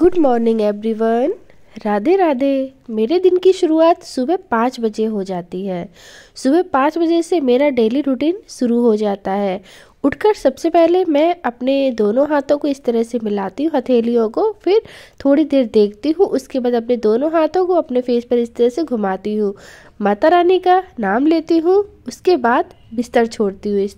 good morning everyone Radhe Radhe मेरे दिन की शुरुआत सुबह पाँच बजे हो जाती है सुबह पाँच बजे से मेरा डेली रूटीन शुरू हो जाता है उठकर सबसे पहले मैं अपने दोनों हाथों को इस तरह से मिलाती हूँ हथेलियों को फिर थोड़ी देर देखती हूँ उसके बाद अपने दोनों हाथों को अपने फेस पर इस तरह से घुमाती हूँ माता रानी का नाम लेती हूँ उसके बाद बिस्तर छोड़ती हूँ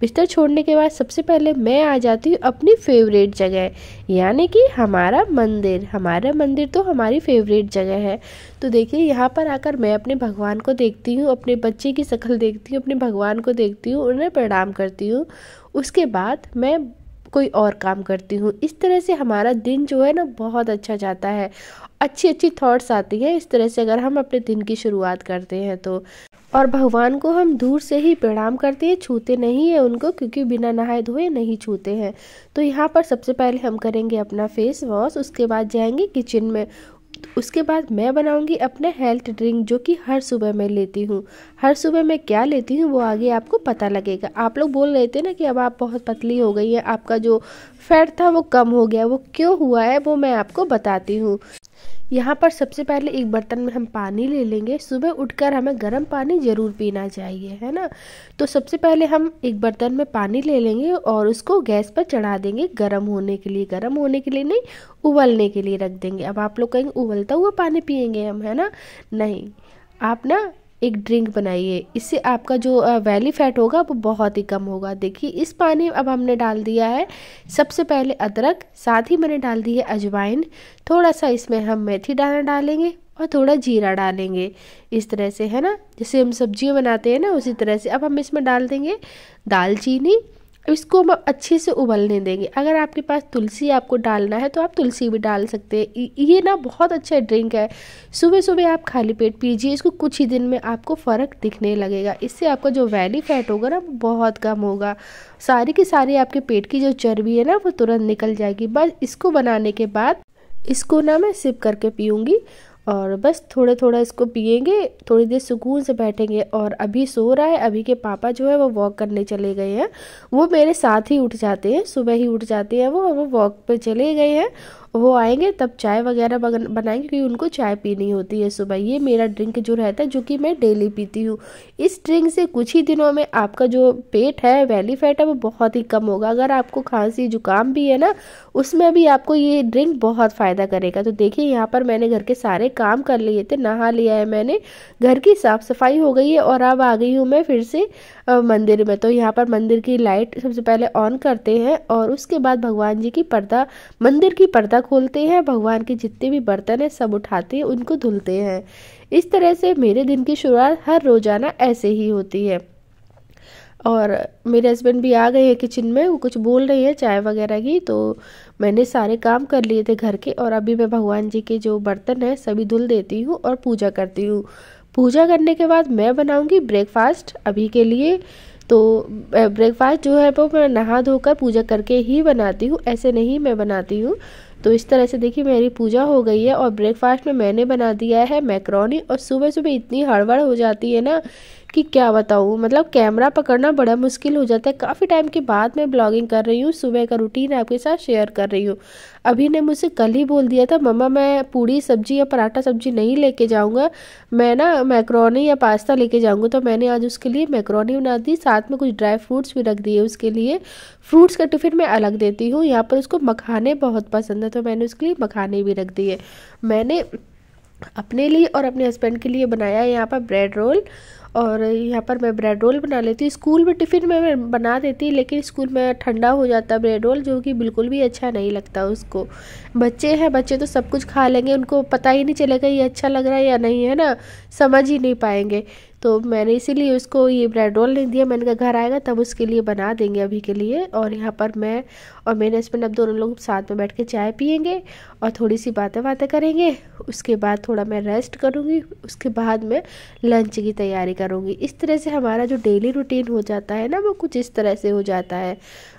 बिस्तर छोड़ने के बाद सबसे पहले मैं आ जाती हूँ अपनी फेवरेट जगह यानी कि हमारा मंदिर हमारा मंदिर तो हमारी फेवरेट जगह है तो देखिए यहाँ पर आकर मैं अपने भगवान को देखती हूँ अपने बच्चे की शक्ल देखती हूँ अपने भगवान को देखती हूँ उन्हें प्रणाम करती हूँ उसके बाद मैं कोई और काम करती हूँ इस तरह से हमारा दिन जो है ना बहुत अच्छा जाता है अच्छी अच्छी थॉट्स आती हैं इस तरह से अगर हम अपने दिन की शुरुआत करते हैं तो और भगवान को हम दूर से ही प्रणाम करते हैं छूते नहीं है उनको क्योंकि बिना नहाए धोए नहीं छूते हैं तो यहाँ पर सबसे पहले हम करेंगे अपना फेस वॉश उसके बाद जाएंगे किचन में उसके बाद मैं बनाऊंगी अपने हेल्थ ड्रिंक जो कि हर सुबह मैं लेती हूँ हर सुबह मैं क्या लेती हूँ वो आगे आपको पता लगेगा आप लोग बोल रहे थे ना कि अब आप बहुत पतली हो गई हैं आपका जो फैट था वो कम हो गया वो क्यों हुआ है वो मैं आपको बताती हूँ यहाँ पर सबसे पहले एक बर्तन में हम पानी ले लेंगे सुबह उठकर हमें गर्म पानी ज़रूर पीना चाहिए है ना तो सबसे पहले हम एक बर्तन में पानी ले लेंगे और उसको गैस पर चढ़ा देंगे गर्म होने के लिए गर्म होने के लिए नहीं उबलने के लिए रख देंगे अब आप लोग कहेंगे उबलता हुआ पानी पियेंगे हम है ना नहीं आप ना एक ड्रिंक बनाइए इससे आपका जो वैली फैट होगा वो बहुत ही कम होगा देखिए इस पानी में अब हमने डाल दिया है सबसे पहले अदरक साथ ही मैंने डाल दी है अजवाइन थोड़ा सा इसमें हम मेथी दाना डालेंगे और थोड़ा जीरा डालेंगे इस तरह से है ना जैसे हम सब्जियाँ बनाते हैं ना उसी तरह से अब हम इसमें डाल देंगे दालचीनी अब इसको हम अच्छे से उबलने देंगे अगर आपके पास तुलसी आपको डालना है तो आप तुलसी भी डाल सकते हैं ये ना बहुत अच्छा ड्रिंक है सुबह सुबह आप खाली पेट पीजिए इसको कुछ ही दिन में आपको फ़र्क दिखने लगेगा इससे आपका जो वैली फैट होगा ना वो बहुत कम होगा सारी की सारी आपके पेट की जो चर्बी है ना वो तुरंत निकल जाएगी बस इसको बनाने के बाद इसको ना मैं सिप करके पीऊँगी और बस थोड़ा थोड़ा इसको पिएंगे थोड़ी देर सुकून से बैठेंगे और अभी सो रहा है अभी के पापा जो है वो वॉक करने चले गए हैं वो मेरे साथ ही उठ जाते हैं सुबह ही उठ जाते हैं वो और वो वॉक पर चले गए हैं वो आएंगे तब चाय वगैरह बनाएंगे क्योंकि उनको चाय पीनी होती है सुबह ये मेरा ड्रिंक जो रहता है जो कि मैं डेली पीती हूँ इस ड्रिंक से कुछ ही दिनों में आपका जो पेट है वैली फैट है वो बहुत ही कम होगा अगर आपको खांसी जुकाम भी है ना उसमें भी आपको ये ड्रिंक बहुत फ़ायदा करेगा तो देखिए यहाँ पर मैंने घर के सारे काम कर लिए थे नहा लिया है मैंने घर की साफ़ सफाई हो गई है और अब आ गई हूँ मैं फिर से मंदिर में तो यहाँ पर मंदिर की लाइट सबसे पहले ऑन करते हैं और उसके बाद भगवान जी की पर्दा मंदिर की पर्दा खोलते हैं भगवान के जितने भी बर्तन है सब उठाते हैं उनको धुलते हैं इस तरह से मेरे दिन की शुरुआत हर रोज़ाना ऐसे ही होती है और मेरे हस्बैंड भी आ गए हैं किचन में वो कुछ बोल रही है चाय वगैरह की तो मैंने सारे काम कर लिए थे घर के और अभी मैं भगवान जी के जो बर्तन हैं सभी धुल देती हूँ और पूजा करती हूँ पूजा करने के बाद मैं बनाऊँगी ब्रेकफास्ट अभी के लिए तो ब्रेकफास्ट जो है वो मैं नहा धोकर पूजा करके ही बनाती हूँ ऐसे नहीं मैं बनाती हूँ तो इस तरह से देखिए मेरी पूजा हो गई है और ब्रेकफास्ट में मैंने बना दिया है मैक्रोनी और सुबह सुबह इतनी हड़बड़ हो जाती है ना कि क्या बताऊँ मतलब कैमरा पकड़ना बड़ा मुश्किल हो जाता है काफ़ी टाइम के बाद मैं ब्लॉगिंग कर रही हूँ सुबह का रूटीन आपके साथ शेयर कर रही हूँ अभी ने मुझसे कल ही बोल दिया था मम्मा मैं पूड़ी सब्जी या पराठा सब्जी नहीं लेके जाऊँगा मैं ना मैक्रोनी या पास्ता लेके जाऊँगा तो मैंने आज उसके लिए मैक्रोनी बना दी साथ में कुछ ड्राई फ्रूट्स भी रख दिए उसके लिए फ्रूट्स का टिफ़िन मैं अलग देती हूँ यहाँ पर उसको मखाने बहुत पसंद है तो मैंने उसके लिए मखाने भी रख दिए मैंने अपने लिए और अपने हस्बैंड के लिए बनाया है यहाँ पर ब्रेड रोल और यहाँ पर मैं ब्रेड रोल बना लेती हूँ स्कूल में टिफ़िन में मैं बना देती लेकिन स्कूल में ठंडा हो जाता है ब्रेड रोल जो कि बिल्कुल भी अच्छा नहीं लगता उसको बच्चे हैं बच्चे तो सब कुछ खा लेंगे उनको पता ही नहीं चलेगा ये अच्छा लग रहा है या नहीं है ना समझ ही नहीं पाएंगे तो मैंने इसीलिए उसको ये ब्रेड रोल नहीं दिया मैंने कहा घर आएगा तब उसके लिए बना देंगे अभी के लिए और यहाँ पर मैं और मेरे हस्बैंड अब दोनों लोग साथ में बैठ के चाय पियेंगे और थोड़ी सी बातें बातें करेंगे उसके बाद थोड़ा मैं रेस्ट करूँगी उसके बाद मैं लंच की तैयारी करूँगी इस तरह से हमारा जो डेली रूटीन हो जाता है ना वो कुछ इस तरह से हो जाता है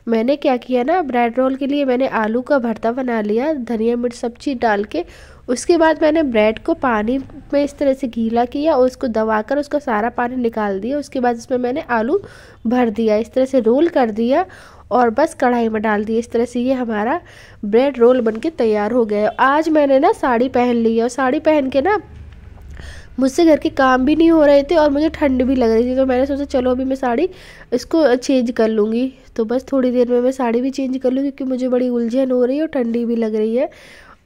मैंने क्या किया ना ब्रेड रोल के लिए मैंने आलू का भरता बना लिया धनिया मिर्च सब चीज़ डाल के उसके बाद मैंने ब्रेड को पानी में इस तरह से गीला किया और उसको दबा कर उसका सारा पानी निकाल दिया उसके बाद इसमें मैंने आलू भर दिया इस तरह से रोल कर दिया और बस कढ़ाई में डाल दिया इस तरह से ये हमारा ब्रेड रोल बन के तैयार हो गया आज मैंने ना साड़ी पहन ली है और साड़ी पहन के ना मुझसे घर के काम भी नहीं हो रहे थे और मुझे ठंड भी लग रही थी तो मैंने सोचा चलो अभी मैं साड़ी इसको चेंज कर लूँगी तो बस थोड़ी देर में मैं साड़ी भी चेंज कर लूँगी क्योंकि मुझे बड़ी उलझन हो रही है और ठंडी भी लग रही है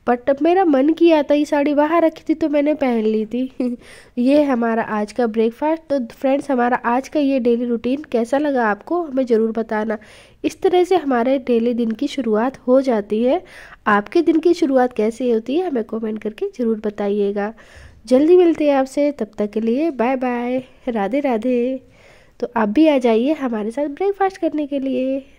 बट अब मेरा मन किया था ये साड़ी बाहर रखी थी तो मैंने पहन ली थी ये हमारा आज का ब्रेकफास्ट तो फ्रेंड्स हमारा आज का ये डेली रूटीन कैसा लगा आपको हमें ज़रूर बताना इस तरह से हमारे डेली दिन की शुरुआत हो जाती है आपके दिन की शुरुआत कैसी होती है हमें कॉमेंट करके ज़रूर बताइएगा जल्दी मिलते हैं आपसे तब तक के लिए बाय बाय राधे राधे तो आप भी आ जाइए हमारे साथ ब्रेकफास्ट करने के लिए